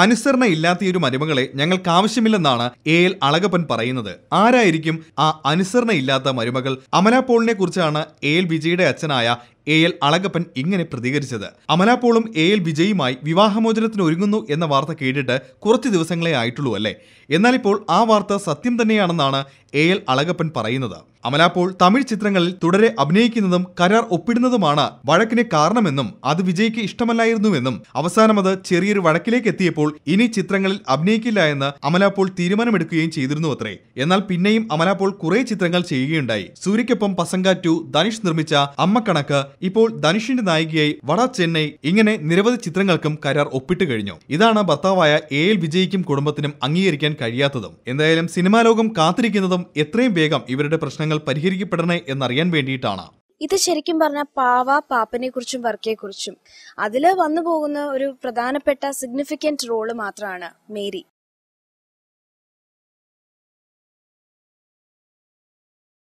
അനുസരണ ഇല്ലാത്തയൊരു മരുമകളെ ഞങ്ങൾക്ക് ആവശ്യമില്ലെന്നാണ് എ എൽ അളകപ്പൻ പറയുന്നത് ആരായിരിക്കും ആ അനുസരണ ഇല്ലാത്ത മരുമകൾ അമല കുറിച്ചാണ് എ എൽ വിജയുടെ അച്ഛനായ എ എൽ അളകപ്പൻ ഇങ്ങനെ പ്രതികരിച്ചത് അമലാപോളും എ എൽ വിജയുമായി വിവാഹമോചനത്തിന് ഒരുങ്ങുന്നു എന്ന വാർത്ത കേട്ടിട്ട് കുറച്ച് ദിവസങ്ങളെ ആയിട്ടുള്ളൂ അല്ലേ എന്നാൽ ഇപ്പോൾ ആ വാർത്ത സത്യം തന്നെയാണെന്നാണ് എ എൽ അളകപ്പൻ പറയുന്നത് അമലാപോൾ തമിഴ് ചിത്രങ്ങളിൽ തുടരെ അഭിനയിക്കുന്നതും കരാർ ഒപ്പിടുന്നതുമാണ് വഴക്കിന് കാരണമെന്നും അത് വിജയ്ക്ക് ഇഷ്ടമല്ലായിരുന്നുവെന്നും അവസാനം അത് ചെറിയൊരു വഴക്കിലേക്ക് എത്തിയപ്പോൾ ഇനി ചിത്രങ്ങളിൽ അഭിനയിക്കില്ല എന്ന് അമലാപോൾ തീരുമാനമെടുക്കുകയും ചെയ്തിരുന്നു അത്രേ എന്നാൽ പിന്നെയും അമലാപോൾ കുറെ ചിത്രങ്ങൾ ചെയ്യുകയുണ്ടായി സൂര്യക്കൊപ്പം പസങ്കാറ്റു ധനുഷ് നിർമ്മിച്ച അമ്മക്കണക്ക് ഇപ്പോൾ ധനുഷിന്റെ നായികയായി വട ചെന്നൈ ഇങ്ങനെ നിരവധി ചിത്രങ്ങൾക്കും കരാർ ഒപ്പിട്ട് കഴിഞ്ഞു ഇതാണ് ഭർത്താവായ എ എൽ വിജയിക്കും കുടുംബത്തിനും അംഗീകരിക്കാൻ കഴിയാത്തതും എന്തായാലും സിനിമാ ലോകം കാത്തിരിക്കുന്നതും എത്രയും വേഗം ഇവരുടെ പ്രശ്നങ്ങൾ പരിഹരിക്കപ്പെടണേ എന്നറിയാൻ വേണ്ടിയിട്ടാണ് ഇത് ശരിക്കും പറഞ്ഞ പാവ പാപ്പനെ കുറിച്ചും വർക്കിയെ കുറിച്ചും അതിൽ വന്നു പോകുന്ന ഒരു പ്രധാനപ്പെട്ട സിഗ്നിഫിക്കന്റ് റോള് മാത്രമാണ് മേരി